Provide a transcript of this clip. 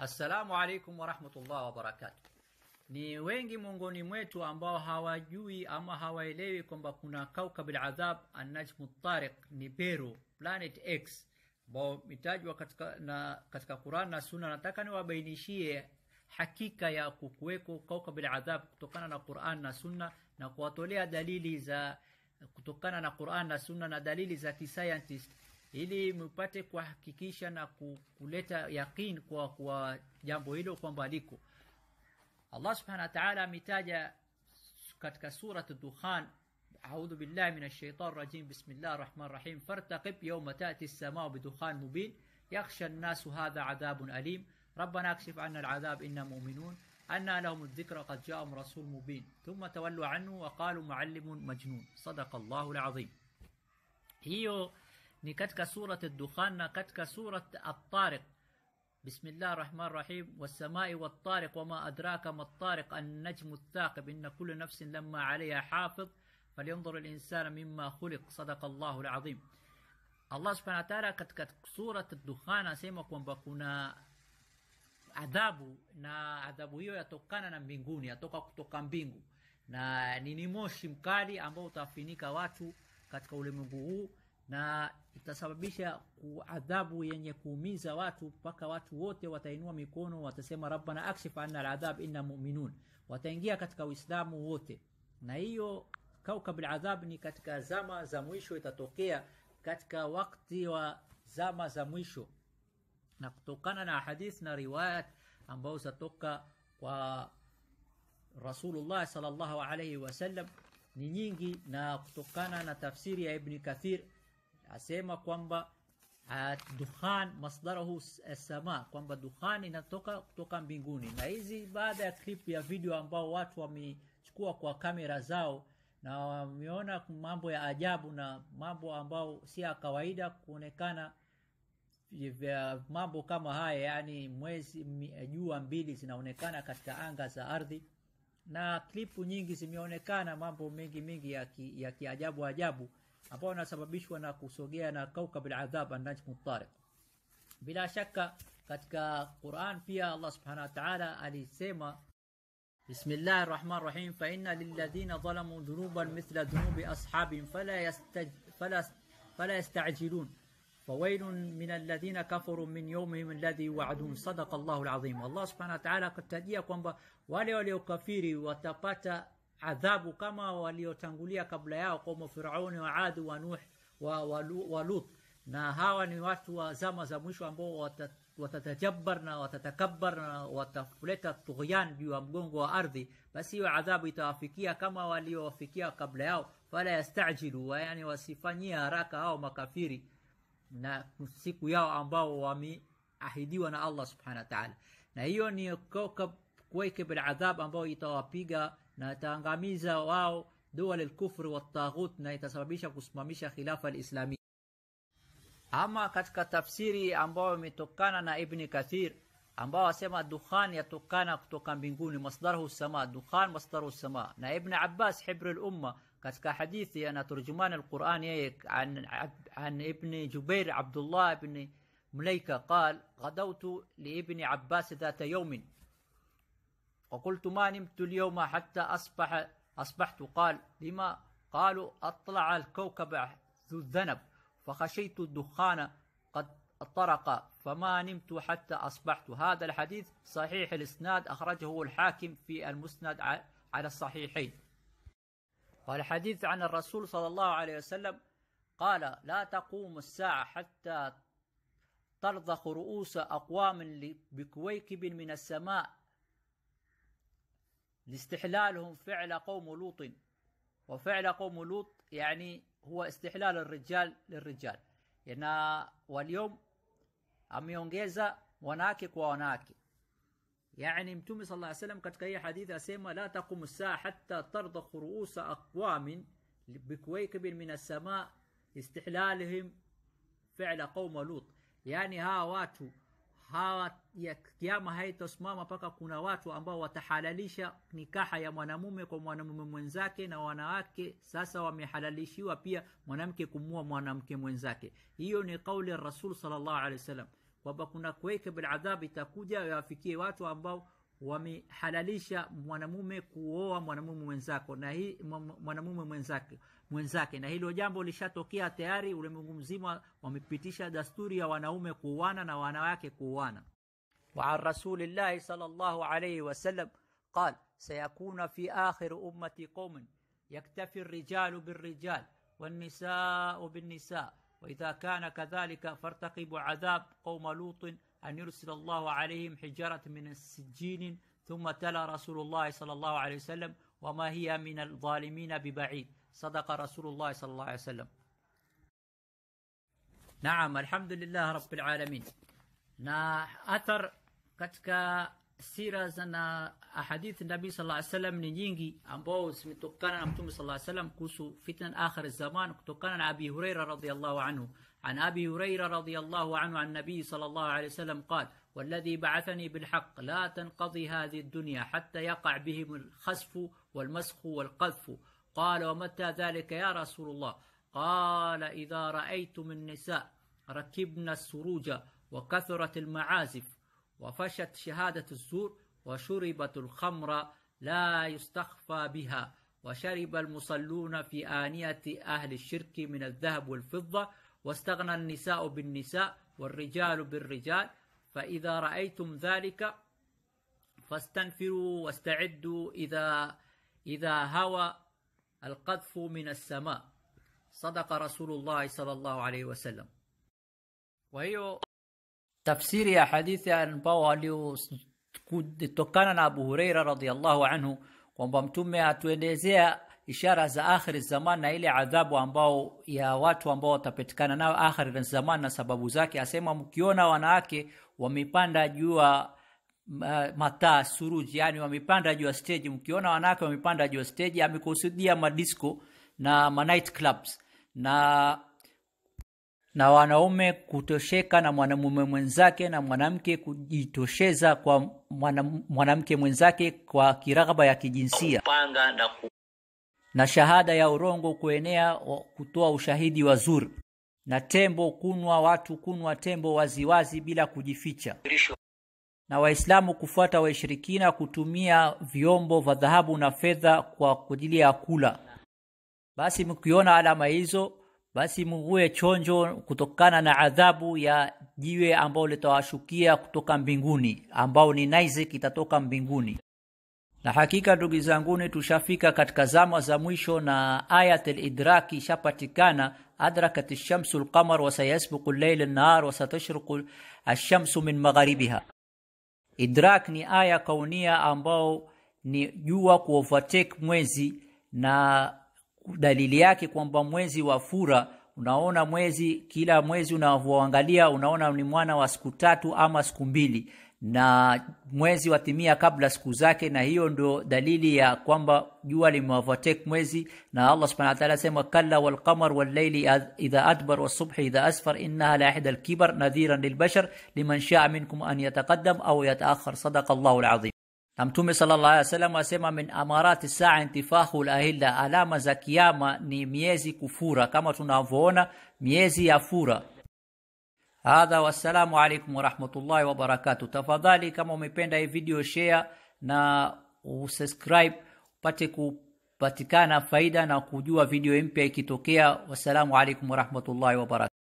Assalamu alaikum warahmatullahi wabarakatuh. Ni wengi miongoni mwetu ambao hawajui ama hawaelewi kwamba kuna kaukab al-adhab an-najmu tariq ni Beru, planet X ambao mitajwa katika na katika Qur'an na Sunna. Nataka niwabainishie hakika ya kukuweko kaukab al-adhab kutokana na Qur'an na Sunna na kuwatolea dalili za kutokana na Qur'an na Sunna na dalili za kisayantisti ili mpate kuhakikisha na kuleta yakin kwa, kwa jambo hilo kwamba liko Allah subhanahu wa ta'ala ametaja katika sura ad-Dukhan أعوذ بالله من الشيطان الرجيم بسم الله الرحمن الرحيم فارتقب يوم تأتي السماء بدخان مبين يخشى الناس هذا عذاب أليم ربنا اكشف عنا العذاب إنا مؤمنون أنا لهم الذكر قد جاءهم رسول مبين ثم تولوا عنه وقالوا معلم مجنون صدق الله العظيم هي ni katika surat ad-Dukhan na katika surat At-Tariq Bismillah rahman rahim wassamai wattariq wama adraka mattariq an-najmu ath-thaqib inna kulla nafsin lamma 'alayha hafiz falyanzur al-insanu mimma khuliq sadaqa Allahu al-azim Allah subhanahu wa ta'ala katika surat ad-Dukhan anasema kwamba kuna adhabu na adhabu hiyo yatokana na mbinguni yatoka kutoka mbingu na ni moshi mkali ambao utawafinika watu katika ulimwengu huu na itasababisha adhabu yenye kuumiza watu mpaka watu wote watainua mikono watasema rabbana akshif anna aladhab inna mu'minun wataingia katika uislamu wote na hiyo kaukab aladhab ni katika zama za mwisho itatokea katika wakati wa zama za mwisho na kutokana na hadith na riwayat ambao zatoka kwa Rasulullah sallallahu alayhi wasallam ni nyingi na kutokana na tafsiri ya Ibn Kathir asema kwamba ah, duhan masdarahu eh, sama kwamba dukhan inatoka kutoka mbinguni na hizi baada ya clip ya video ambao watu wamechukua kwa kamera zao na wameona mambo ya ajabu na mambo ambao si ya kawaida kuonekana vya mambo kama haya yani mwezi eh, jua mbili zinaonekana katika anga za ardhi na klipu nyingi zimeonekana mambo mengi mengi ya kiajabu ki ajabu, ajabu ambao wanasababishwa na kusogea na kaukab aladhab annajm ltariq bila shaka katika quran pia allah subhanahu wataala alisema بسم الله الرحمن الرحيم فإن للذين ظلموا ذنوبا مثل ذنوب أصحابهم فلا, يستج... فلا, فلا يستعجلون فويل من الذين كفروا من يومهم الذي وعدون صدق الله العظيم الله سبحانه وتعالى قد تديا كومبا ولي ولي كفيري وتباتا adhabu kama waliotangulia kabla yao kaumu Firauni wa Adi wa Nuh wa, wa, na hawa ni watu wa zama za mwisho ambao watat, na watatakabbar na watafuleta tughyan juu ya mgongo wa ardhi, basi hiyo adhabu itawafikia kama waliowafikia kabla yao. Fala yastajilu, yani wasifanyie haraka hao makafiri na siku yao ambao wameahidiwa na Allah subhanahu wa ta'ala, na hiyo ni kokab kuwaike bil adhab ambao itawapiga na itaangamiza wao dola lilkufri waltaghut, na itasababisha kusimamisha khilafa alislamia. Ama katika tafsiri ambayo imetokana na Ibni Kathir ambao wasema dukhan yatokana kutoka mbinguni, masdaruhu sama, dukhan masdaruhu sama. Na Ibn Abbas hibrul umma katika hadithi ana turjuman alquran yeye an, an Ibn Jubair Abdullah ibn Mulaika qal غدوت لابن abbas ذات يوم وقلت ما نمت اليوم حتى أصبح أصبحت قال لما قالوا أطلع الكوكب ذو الذنب فخشيت الدخان قد طرق فما نمت حتى أصبحت هذا الحديث صحيح الإسناد أخرجه الحاكم في المسند على الصحيحين والحديث عن الرسول صلى الله عليه وسلم قال لا تقوم الساعة حتى ترضخ رؤوس أقوام بكويكب من السماء لاستحلالهم فعل قوم لوط وفعل قوم لوط يعني هو استحلال الرجال للرجال ينا يعني واليوم أميون جيزا وناكك وناكي يعني متومي صلى الله عليه وسلم قد كي حديث أسيما لا تقوم الساعة حتى ترضخ رؤوس أقوام بكويكب من السماء استحلالهم فعل قوم لوط يعني ها واتو hawa ya kiama haitosimama mpaka kuna watu ambao watahalalisha nikaha ya mwanamume kwa mwanamume mwenzake na wanawake sasa wamehalalishiwa pia mwanamke kumua mwanamke mwenzake hiyo ni kauli ya rasul sallallahu alaihi wasallam kwamba kuna bil adhab itakuja yawafikie watu ambao wamehalalisha mwanamume kuoa mwanamume mwenzako na hii mwanamume mwenzake mwenzake, na hilo jambo lishatokea tayari. Ulimwengu mzima wamepitisha dasturi ya wanaume kuuana na wanawake kuuana. Wa rasulillahi sallallahu alayhi wasallam qal sayakuna fi akhir ummati qaumun yaktafi alrijalu bilrijal wannisau binnisa waidha kana kadhalika fartaqibu adhab qauma lutin an yursila llahu alayhim hijaratan min sijinin thumma tala rasulullahi llahi sal alayhi wasallam wama hiya min aldhalimina bibaid صدق رسول الله صلى الله عليه وسلم نعم الحمد لله رب العالمين نا أثر كتك سيرة زنا أحاديث النبي صلى الله عليه وسلم نينجي من اسمي توقنا نمتوم صلى الله عليه وسلم كوسو فتن آخر الزمان توقنا عن أبي هريرة رضي الله عنه عن أبي هريرة رضي الله عنه عن النبي صلى الله عليه وسلم قال والذي بعثني بالحق لا تنقضي هذه الدنيا حتى يقع بهم الخسف والمسخ والقذف قال ومتى ذلك يا رسول الله قال إذا رأيتم النساء ركبن السروج وكثرت المعازف وفشت شهادة الزور وشربت الخمر لا يستخفى بها وشرب المصلون في آنية أهل الشرك من الذهب والفضة واستغنى النساء بالنساء والرجال بالرجال فإذا رأيتم ذلك فاستنفروا واستعدوا إذا إذا هوى Al-qadfu minas sama. Sadaka Rasulullah sallallahu alaihi wasallam. Kwa hiyo tafsiri ya hadithi ambao waliotokana na Abu Huraira radhiallahu anhu kwamba mtume atuendezea ishara za akhiri zaman na ile adhabu ambao ya watu ambao watapatikana nayo akhir zaman na sababu zake, asema mkiona wanawake wamepanda juu uh, mataa suruji yani wamepanda juu ya stage mkiona wanawake wamepanda juu ya stage amekusudia madisco na ma night clubs na na wanaume kutosheka na mwanamume mwenzake na mwanamke kujitosheza kwa mwanamke mwenzake kwa kiragaba ya kijinsia na, ku... na shahada ya urongo kuenea kutoa ushahidi wa zuri na tembo kunwa watu kunwa tembo waziwazi bila kujificha na waislamu kufuata washirikina kutumia vyombo vya dhahabu na fedha kwa ajili ya kula basi mkiona alama hizo basi muwe chonjo kutokana na adhabu ya jiwe ambao litawashukia kutoka mbinguni ambao ni naiziki kitatoka mbinguni na hakika ndugu zanguni tushafika katika zama za mwisho na ayat lidraki ishapatikana adrakat lshamsu an-nahar wa satashriqu wasatashriku shamsu min magharibiha Idrak ni aya kaunia ambao ni jua kuovertake mwezi na dalili yake kwamba mwezi wa fura unaona mwezi kila mwezi unavyoangalia unaona ni mwana wa siku tatu ama siku mbili na mwezi watimia kabla siku zake na hiyo ndo dalili ya kwamba jua limewafatake mwezi na Allah subhanahu wa ta'ala sema kalla wal qamar wal layli idha adbar was subhi idha asfar innaha la ihda al kibar nadhiran lil bashar liman sha'a minkum an yataqaddam aw yata'akhkhar sadaqa Allahu al azim na mtume sallallahu alayhi wasallam asema min amarati saa intifahu al ahilla alama za kiyama ni miezi kufura kama tunavyoona miezi ya fura Hadha, wassalamu alaikum warahmatullahi wabarakatuh. Tafadhali, kama umependa hii video share na usubscribe upate kupatikana faida na kujua video mpya ikitokea. Wassalamu alaikum warahmatullahi wabarakatuh.